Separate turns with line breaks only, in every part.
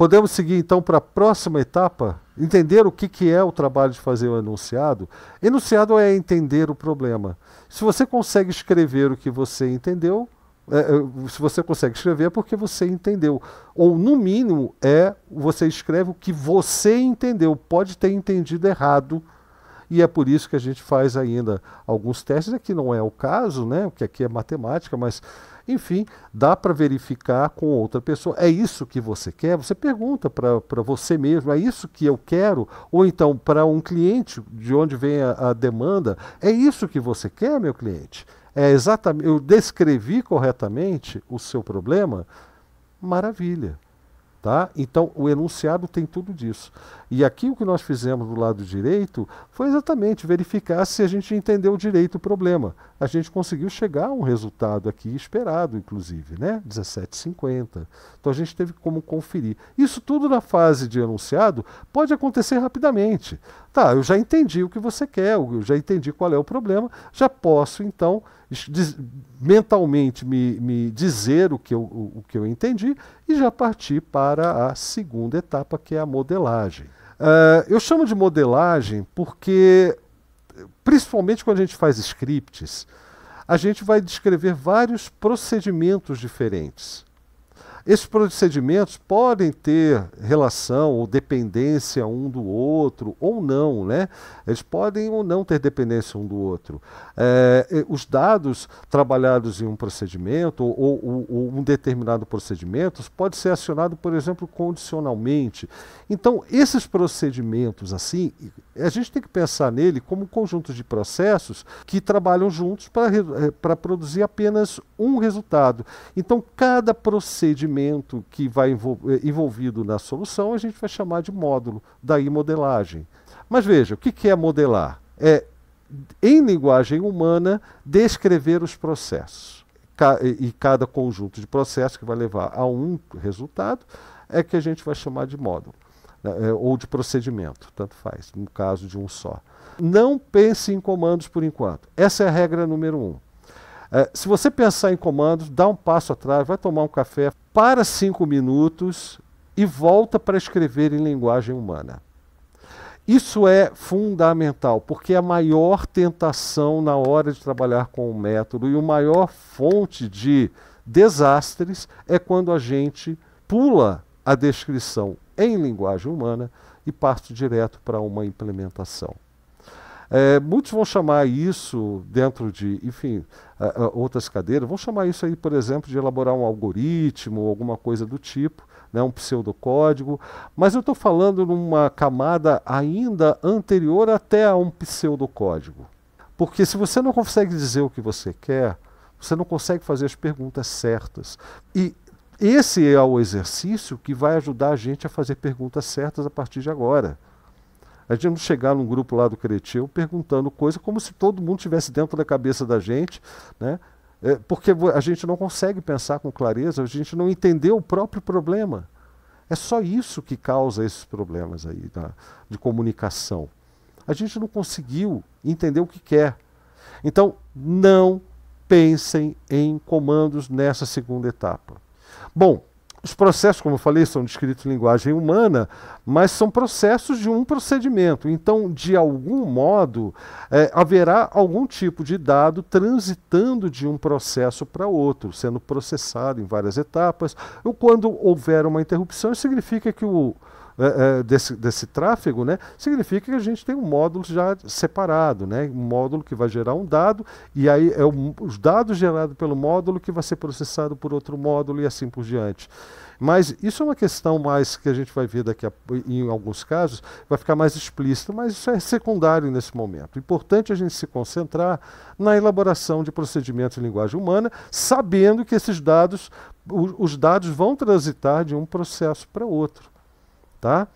Podemos seguir então para a próxima etapa, entender o que, que é o trabalho de fazer o enunciado. Enunciado é entender o problema. Se você consegue escrever o que você entendeu, é, é se você consegue escrever é porque você entendeu. Ou, no mínimo, é você escreve o que você entendeu. Pode ter entendido errado e é por isso que a gente faz ainda alguns testes. Aqui é não é o caso, né? Porque aqui é matemática, mas enfim, dá para verificar com outra pessoa. É isso que você quer? Você pergunta para você mesmo, é isso que eu quero? Ou então, para um cliente, de onde vem a, a, demanda, é isso que você quer, meu cliente? É exatamente, eu descrevi corretamente o seu problema? Maravilha. Tá? Então, o enunciado tem tudo disso. E aqui o que nós fizemos do lado direito foi exatamente verificar se a gente entendeu direito o problema. A gente conseguiu chegar a um resultado aqui esperado, inclusive, né? 17,50. Então, a gente teve como conferir. Isso tudo na fase de enunciado pode acontecer rapidamente. Tá, eu já entendi o que você quer, eu já entendi qual é o problema, já posso então mentalmente me, me dizer o que, eu, o, o que eu entendi e já partir para a segunda etapa, que é a modelagem. Uh, eu chamo de modelagem porque, principalmente quando a gente faz scripts, a gente vai descrever vários procedimentos diferentes. Esses procedimentos podem ter relação ou dependência um do outro, ou não, né? Eles podem ou não ter dependência um do outro. É, os dados trabalhados em um procedimento ou, ou, ou um determinado procedimento pode ser acionado, por exemplo, condicionalmente. Então, esses procedimentos, assim, a gente tem que pensar nele como um conjunto de processos que trabalham juntos para é, produzir apenas um resultado. Então, cada procedimento elemento que vai eh, envolvido na solução a gente vai chamar de módulo, daí modelagem. Mas veja, o que é modelar? É, em linguagem humana, descrever os processos. E cada conjunto de processos que vai levar a um resultado é que a gente vai chamar de módulo né, é, ou de procedimento, tanto faz, no caso de um só. Não pense em comandos por enquanto. Essa é a regra número um. É, se você pensar em comandos, dá um passo atrás, vai tomar um café, para cinco minutos e volta para escrever em linguagem humana. Isso é fundamental, porque é a maior tentação na hora de trabalhar com o método e a maior fonte de desastres é quando a gente pula a descrição em linguagem humana e parte direto para uma implementação. É, muitos vão chamar isso, dentro de, enfim, a, a outras cadeiras, vão chamar isso aí, por exemplo, de elaborar um algoritmo, alguma coisa do tipo, né, um pseudocódigo, mas eu estou falando numa camada ainda anterior até a um pseudocódigo. Porque se você não consegue dizer o que você quer, você não consegue fazer as perguntas certas. E esse é o exercício que vai ajudar a gente a fazer perguntas certas a partir de agora. A gente não chegar num grupo lá do Cretil perguntando coisa como se todo mundo tivesse dentro da cabeça da gente, né? É, porque a gente não consegue pensar com clareza, a gente não entendeu o próprio problema. É só isso que causa esses problemas aí de comunicação. A gente não conseguiu entender o que quer. Então, não pensem em comandos nessa segunda etapa. Bom, os processos, como eu falei, são descritos em linguagem humana, mas são processos de um procedimento. Então, de algum modo, é, haverá algum tipo de dado transitando de um processo para outro, sendo processado em várias etapas. Ou quando houver uma interrupção, significa que o, é, é, desse, desse tráfego, né, significa que a gente tem um módulo já separado, né, um módulo que vai gerar um dado, e aí é o, os dados gerados pelo módulo que vai ser processado por outro módulo e assim por diante. Mas isso é uma questão mais que a gente vai ver daqui a, em alguns casos, vai ficar mais explícito, mas isso é secundário nesse momento. Importante a gente se concentrar na elaboração de procedimentos em linguagem humana, sabendo que esses dados, os dados vão transitar de um processo para outro tá?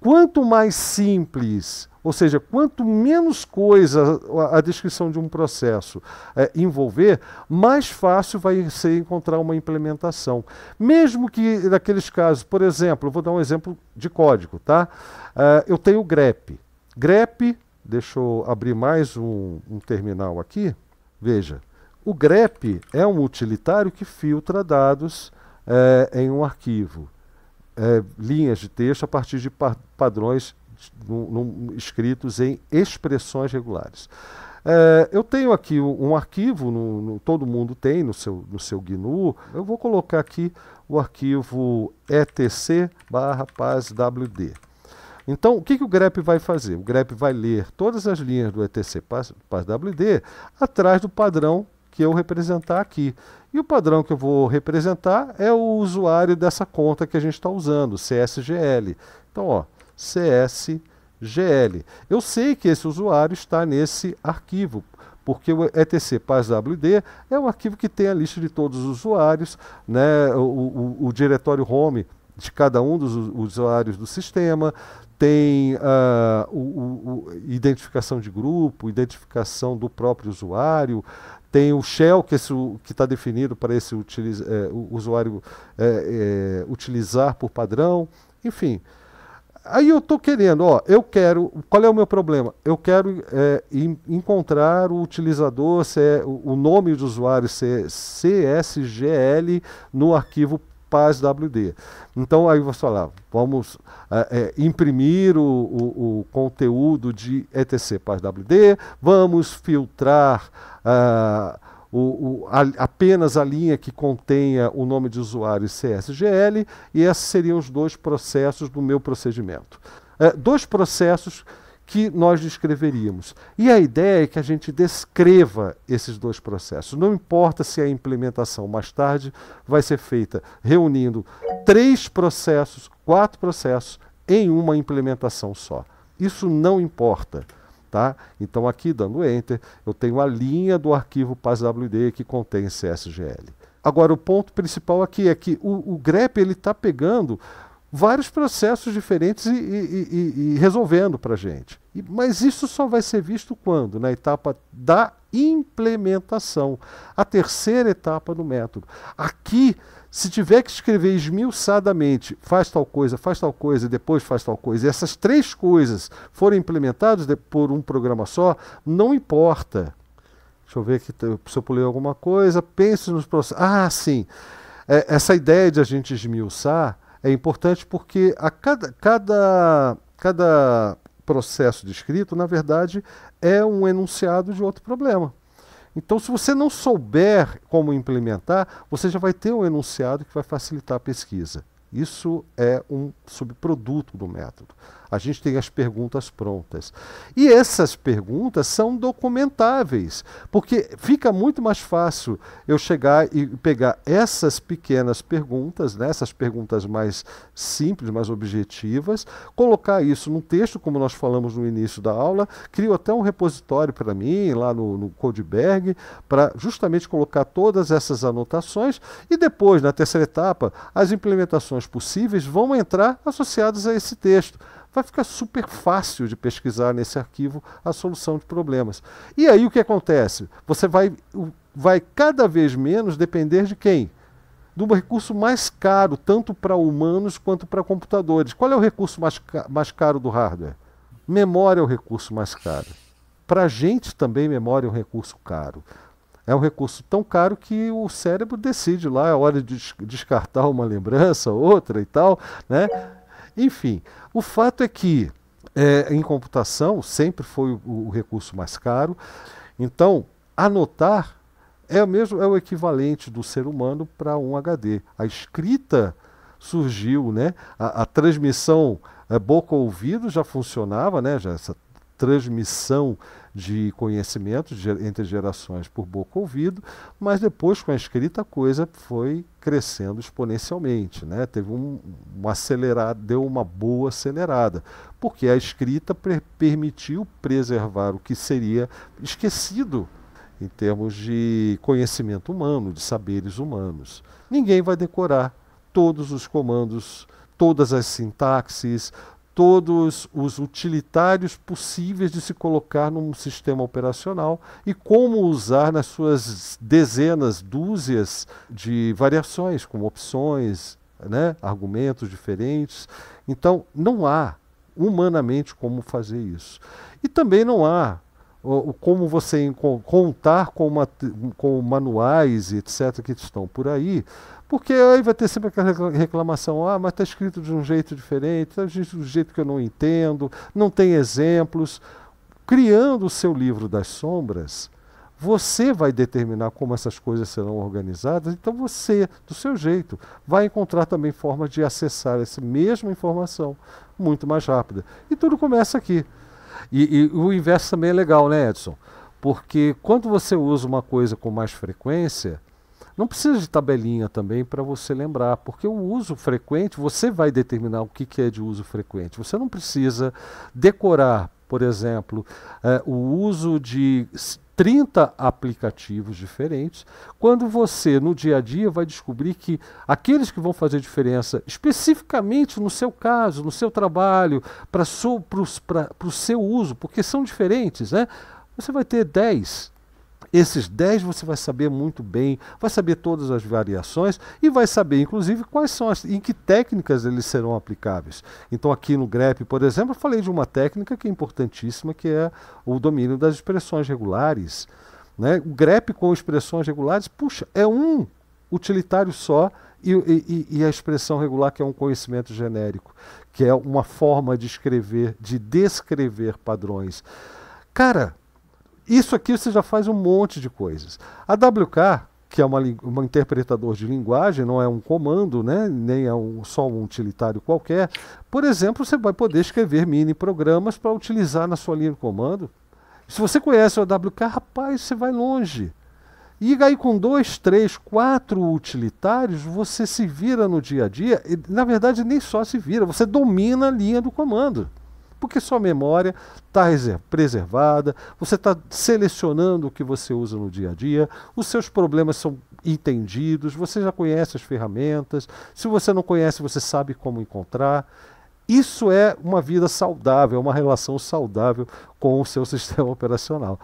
Quanto mais simples, ou seja, quanto menos coisa a, descrição de um processo é, envolver, mais fácil vai ser encontrar uma implementação. Mesmo que naqueles casos, por exemplo, vou dar um exemplo de código, tá? Uh, eu tenho grep. Grep, deixa eu abrir mais um, um terminal aqui. Veja, o grep é um utilitário que filtra dados é, em um arquivo é, linhas de texto a partir de pa padrões num, num, escritos em expressões regulares. É, eu tenho aqui um, um arquivo, no, no, todo mundo tem no seu, no seu GNU. Eu vou colocar aqui o arquivo etc barra pazwd. Então, o que, que o grep vai fazer? O grep vai ler todas as linhas do etc pazwd atrás do padrão que eu representar aqui. E o padrão que eu vou representar é o usuário dessa conta que a gente está usando, CSGL. Então, ó, CSGL. Eu sei que esse usuário está nesse arquivo, porque o etc passwd é um arquivo que tem a lista de todos os usuários, né, o, o, o diretório home de cada um dos usuários do sistema, tem uh, o, identificação de grupo, identificação do próprio usuário, tem o shell que é está definido para esse é, usuário é, é, utilizar por padrão, enfim. Aí eu estou querendo, ó, eu quero, qual é o meu problema? Eu quero é, encontrar o utilizador, é, o nome de usuário CSGL no arquivo WD. Então aí você fala, vamos é, é, imprimir o, o, o, conteúdo de ETC paz WD, vamos filtrar ah, o, a, apenas a linha que contenha o nome de usuário e CSGL, e esses seriam os dois processos do meu procedimento. É, dois processos que nós descreveríamos. E a ideia é que a gente descreva esses dois processos. Não importa se a implementação mais tarde vai ser feita reunindo três processos, quatro processos em uma implementação só. Isso não importa. Tá? Então, aqui, dando Enter, eu tenho a linha do arquivo passwd que contém CSGL. Agora, o ponto principal aqui é que o, o GREP está pegando vários processos diferentes e, e, e, e resolvendo para a gente. mas isso só vai ser visto quando? Na etapa da implementação, a terceira etapa do método. Aqui, se tiver que escrever esmiuçadamente, faz tal coisa, faz tal coisa, depois faz tal coisa, e essas três coisas forem implementadas por um programa só, não importa. Deixa eu ver aqui se eu pulei alguma coisa. Pense nos processos. Ah, sim. É, essa ideia de a gente esmiuçar é importante porque a cada, cada, cada processo descrito, na verdade, é um enunciado de outro problema. Então, se você não souber como implementar, você já vai ter um enunciado que vai facilitar a pesquisa. Isso é um subproduto do método. A gente tem as perguntas prontas. E essas perguntas são documentáveis, porque fica muito mais fácil eu chegar e pegar essas pequenas perguntas, né, essas perguntas mais simples, mais objetivas, colocar isso num texto, como nós falamos no início da aula, crio até um repositório para mim, lá no, no Codeberg, para justamente colocar todas essas anotações e depois, na terceira etapa, as implementações possíveis vão entrar associadas a esse texto vai ficar super fácil de pesquisar nesse arquivo a solução de problemas. E aí o que acontece? Você vai, vai cada vez menos depender de quem? de um recurso mais caro, tanto para humanos quanto para computadores. Qual é o recurso mais, ca mais caro do hardware? Memória é o recurso mais caro. Para a gente também, memória é um recurso caro. É um recurso tão caro que o cérebro decide lá a é hora de descartar uma lembrança, outra e tal, né? Enfim, o fato é que é, em computação sempre foi o, o, recurso mais caro. Então, anotar é o mesmo é o equivalente do ser humano para um HD. A escrita surgiu, né? A, a transmissão é, boca ouvido já funcionava, né? Já essa transmissão de conhecimento de, entre gerações por boca ouvido, mas depois com a escrita a coisa foi crescendo exponencialmente, né? Teve um, um acelerado, deu uma boa acelerada, porque a escrita pre permitiu preservar o que seria esquecido em termos de conhecimento humano, de saberes humanos. Ninguém vai decorar todos os comandos, todas as sintaxes, todos os utilitários possíveis de se colocar num sistema operacional e como usar nas suas dezenas, dúzias de variações, com opções, né, argumentos diferentes. Então, não há humanamente como fazer isso. E também não há como você contar com, uma, com manuais, etc., que estão por aí, porque aí vai ter sempre aquela reclamação, ah, mas está escrito de um jeito diferente, está escrito de um jeito que eu não entendo, não tem exemplos. Criando o seu livro das sombras, você vai determinar como essas coisas serão organizadas, então você, do seu jeito, vai encontrar também formas de acessar essa mesma informação muito mais rápida. E tudo começa aqui. E, e, o inverso também é legal, né, Edson? Porque quando você usa uma coisa com mais frequência, não precisa de tabelinha também para você lembrar, porque o uso frequente, você vai determinar o que, que é de uso frequente. Você não precisa decorar, por exemplo, eh, o uso de 30 aplicativos diferentes, quando você no dia a dia vai descobrir que aqueles que vão fazer diferença especificamente no seu caso, no seu trabalho, para o seu uso, porque são diferentes, né? Você vai ter 10 esses 10 você vai saber muito bem, vai saber todas as variações e vai saber, inclusive, quais são as, em que técnicas eles serão aplicáveis. Então, aqui no grep, por exemplo, eu falei de uma técnica que é importantíssima, que é o domínio das expressões regulares. Né? O grep com expressões regulares, puxa, é um utilitário só e, e, e, a expressão regular, que é um conhecimento genérico, que é uma forma de escrever, de descrever padrões. Cara, isso aqui você já faz um monte de coisas. A WK, que é uma, uma interpretador de linguagem, não é um comando, né? nem é um, só um utilitário qualquer. Por exemplo, você vai poder escrever mini programas para utilizar na sua linha de comando. Se você conhece o AWK, rapaz, você vai longe. E aí com dois, três, quatro utilitários, você se vira no dia a dia. E, na verdade, nem só se vira, você domina a linha do comando porque sua memória está preservada, você está selecionando o que você usa no dia a dia, os seus problemas são entendidos, você já conhece as ferramentas, se você não conhece, você sabe como encontrar. Isso é uma vida saudável, é uma relação saudável com o seu sistema operacional.